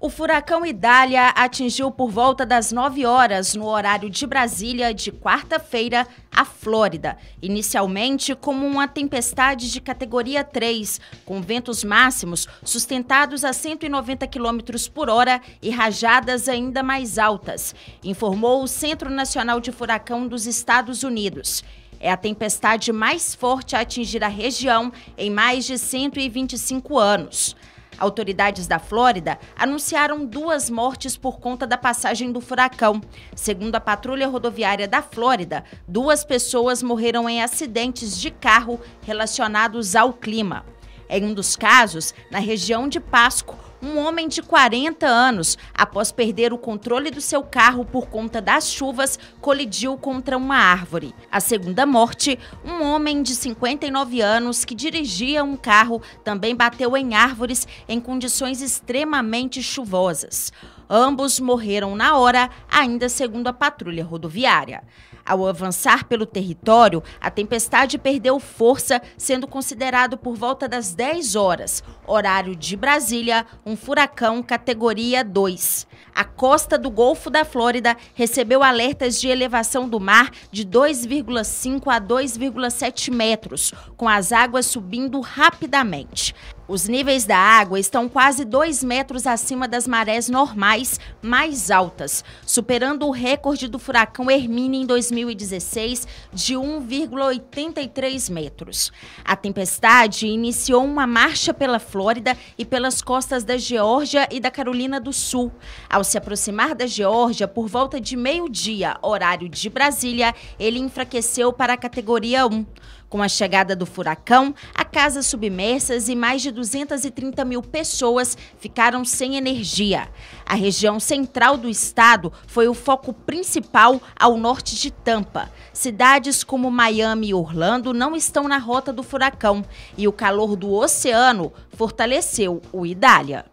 O furacão Idália atingiu por volta das 9 horas, no horário de Brasília, de quarta-feira, a Flórida, inicialmente como uma tempestade de categoria 3, com ventos máximos sustentados a 190 km por hora e rajadas ainda mais altas, informou o Centro Nacional de Furacão dos Estados Unidos. É a tempestade mais forte a atingir a região em mais de 125 anos. Autoridades da Flórida anunciaram duas mortes por conta da passagem do furacão. Segundo a Patrulha Rodoviária da Flórida, duas pessoas morreram em acidentes de carro relacionados ao clima. Em um dos casos, na região de Pasco, um homem de 40 anos, após perder o controle do seu carro por conta das chuvas, colidiu contra uma árvore. A segunda morte, um homem de 59 anos que dirigia um carro também bateu em árvores em condições extremamente chuvosas. Ambos morreram na hora, ainda segundo a patrulha rodoviária. Ao avançar pelo território, a tempestade perdeu força, sendo considerado por volta das 10 horas, horário de Brasília, um furacão categoria 2. A costa do Golfo da Flórida recebeu alertas de elevação do mar de 2,5 a 2,7 metros, com as águas subindo rapidamente. Os níveis da água estão quase 2 metros acima das marés normais mais altas, superando o recorde do furacão Hermine em 2000. 2016 de 1,83 metros. A tempestade iniciou uma marcha pela Flórida e pelas costas da Geórgia e da Carolina do Sul. Ao se aproximar da Geórgia, por volta de meio-dia, horário de Brasília, ele enfraqueceu para a categoria 1. Com a chegada do furacão, a casa submersas e mais de 230 mil pessoas ficaram sem energia. A região central do estado foi o foco principal ao norte de Tampa. Cidades como Miami e Orlando não estão na rota do furacão e o calor do oceano fortaleceu o Idália.